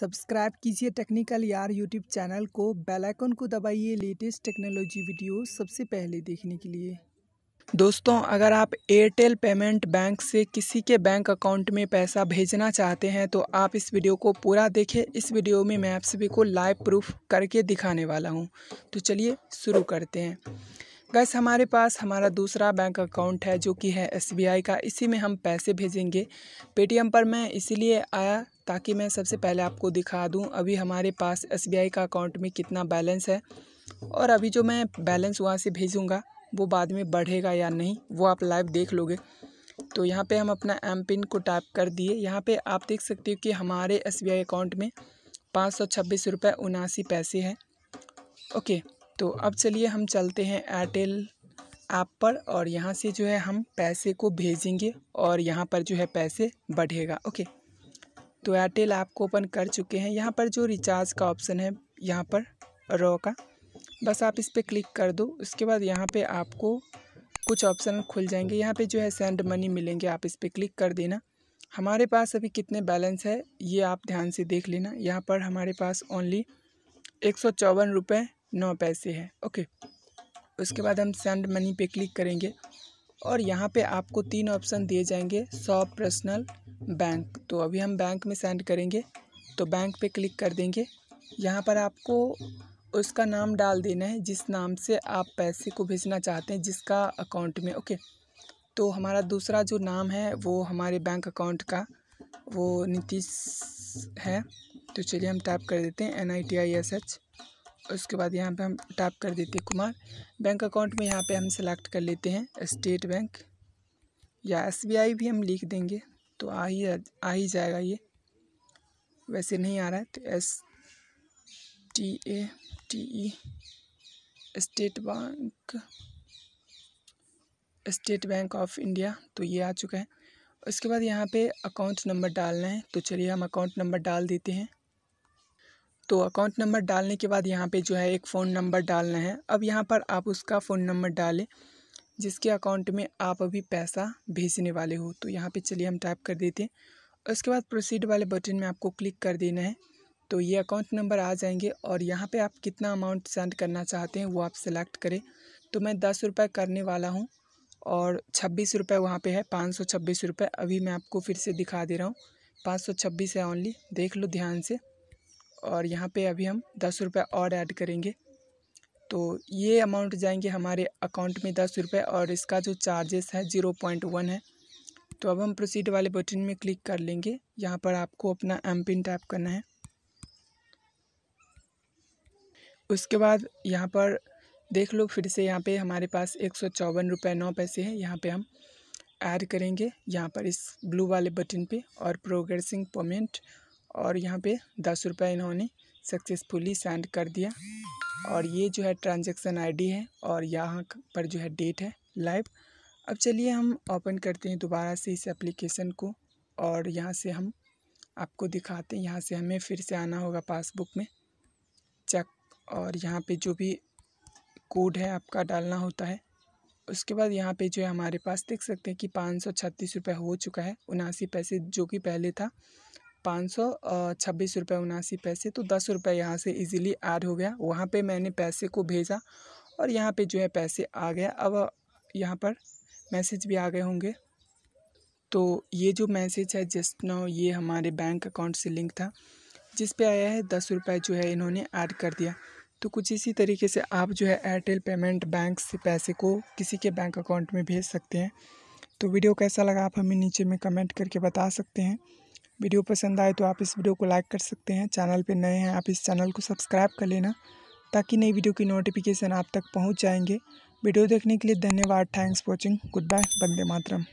Subscribe कीजिए technical यार YouTube channel को बेल आइकन को दबाइए लेटेस्ट टेक्नोलॉजी वीडियो सबसे पहले देखने के लिए दोस्तों अगर आप एयरटेल पेमेंट बैंक से किसी के बैंक अकाउंट में पैसा भेजना चाहते हैं तो आप इस वीडियो को पूरा देखें इस वीडियो में मैं आप सभी को लाइव प्रूफ करके दिखाने वाला हूँ तो चलिए शुरू करते हैं गैस हमारे पास हमारा दूसरा बैंक अकाउंट है जो कि है एस का इसी में हम पैसे भेजेंगे पेटीएम पर मैं इसीलिए आया ताकि मैं सबसे पहले आपको दिखा दूं अभी हमारे पास एस का अकाउंट में कितना बैलेंस है और अभी जो मैं बैलेंस वहाँ से भेजूँगा वो बाद में बढ़ेगा या नहीं वो आप लाइव देख लोगे तो यहाँ पे हम अपना एम पिन को टाइप कर दिए यहाँ पे आप देख सकते हो कि हमारे एस अकाउंट में पाँच सौ छब्बीस रुपये उनासी पैसे हैं ओके तो अब चलिए हम चलते हैं एयरटेल ऐप पर और यहाँ से जो है हम पैसे को भेजेंगे और यहाँ पर जो है पैसे बढ़ेगा ओके तो एयरटेल ऐप को ओपन कर चुके हैं यहाँ पर जो रिचार्ज का ऑप्शन है यहाँ पर रॉ का बस आप इस पर क्लिक कर दो उसके बाद यहाँ पे आपको कुछ ऑप्शन खुल जाएंगे यहाँ पे जो है सेंड मनी मिलेंगे आप इस पर क्लिक कर देना हमारे पास अभी कितने बैलेंस है ये आप ध्यान से देख लेना यहाँ पर हमारे पास ओनली एक सौ चौवन रुपये नौ पैसे हैं ओके उसके हम्म। बाद हम सेंड मनी पे क्लिक करेंगे और यहाँ पे आपको तीन ऑप्शन दिए जाएंगे सौ पर्सनल बैंक तो अभी हम बैंक में सेंड करेंगे तो बैंक पे क्लिक कर देंगे यहाँ पर आपको उसका नाम डाल देना है जिस नाम से आप पैसे को भेजना चाहते हैं जिसका अकाउंट में ओके तो हमारा दूसरा जो नाम है वो हमारे बैंक अकाउंट का वो नीतीश है तो चलिए हम टाइप कर देते हैं N I T I S H उसके बाद यहाँ पे हम टैप कर देते हैं कुमार बैंक अकाउंट में यहाँ पे हम सेलेक्ट कर लेते हैं स्टेट बैंक या एस भी हम लिख देंगे तो आ ही आ ही जाएगा ये वैसे नहीं आ रहा है तो S T A T E state bank state bank of India तो ये आ चुका है उसके बाद यहाँ पे अकाउंट नंबर डालना है तो चलिए हम अकाउंट नंबर डाल देते हैं तो अकाउंट नंबर डालने के बाद यहाँ पे जो है एक फ़ोन नंबर डालना है अब यहाँ पर आप उसका फ़ोन नंबर डालें जिसके अकाउंट में आप अभी पैसा भेजने वाले हो तो यहाँ पे चलिए हम टाइप कर देते हैं उसके बाद प्रोसीड वाले बटन में आपको क्लिक कर देना है तो ये अकाउंट नंबर आ जाएंगे और यहाँ पर आप कितना अमाउंट सेंड करना चाहते हैं वो आप सेलेक्ट करें तो मैं दस रुपये करने वाला हूँ और छब्बीस रुपये वहाँ पर है पाँच सौ छब्बीस रुपये अभी मैं आपको फिर से दिखा दे रहा हूँ पाँच सौ छब्बीस है ओनली देख लो ध्यान से और यहाँ पे अभी हम दस रुपये और ऐड करेंगे तो ये अमाउंट जाएंगे हमारे अकाउंट में दस रुपये और इसका जो चार्जेस है ज़ीरो पॉइंट वन है तो अब हम प्रोसीड वाले बटन में क्लिक कर लेंगे यहाँ पर आपको अपना एम पिन टाइप करना है उसके बाद यहाँ पर देख लो फिर से यहाँ पे हमारे पास एक सौ चौवन रुपये नौ पैसे हैं यहाँ पे हम ऐड करेंगे यहाँ पर इस ब्लू वाले बटन पे और प्रोग्रेसिंग पेमेंट और यहाँ पे दस रुपये इन्होंने सक्सेसफुली सेंड कर दिया और ये जो है ट्रांजेक्शन आईडी है और यहाँ पर जो है डेट है लाइव अब चलिए हम ओपन करते हैं दोबारा से इस एप्लीकेशन को और यहाँ से हम आपको दिखाते हैं यहाँ से हमें फिर से आना होगा पासबुक में चेक और यहाँ पे जो भी कोड है आपका डालना होता है उसके बाद यहाँ पे जो है हमारे पास देख सकते हैं कि पाँच सौ छत्तीस रुपये हो चुका है उनासी पैसे जो कि पहले था पाँच सौ छब्बीस रुपये उनासी पैसे तो दस रुपये यहाँ से इजीली ऐड हो गया वहाँ पे मैंने पैसे को भेजा और यहाँ पे जो है पैसे आ गया अब यहाँ पर मैसेज भी आ गए होंगे तो ये जो मैसेज है जस्ट नाउ ये हमारे बैंक अकाउंट से लिंक था जिस पे आया है दस रुपये जो है इन्होंने ऐड कर दिया तो कुछ इसी तरीके से आप जो है एयरटेल पेमेंट बैंक से पैसे को किसी के बैंक अकाउंट में भेज सकते हैं तो वीडियो कैसा लगा आप हमें नीचे में कमेंट करके बता सकते हैं वीडियो पसंद आए तो आप इस वीडियो को लाइक कर सकते हैं चैनल पर नए हैं आप इस चैनल को सब्सक्राइब कर लेना ताकि नई वीडियो की नोटिफिकेशन आप तक पहुँच जाएंगे वीडियो देखने के लिए धन्यवाद थैंक्स वॉचिंग गुड बाय बंदे मातरम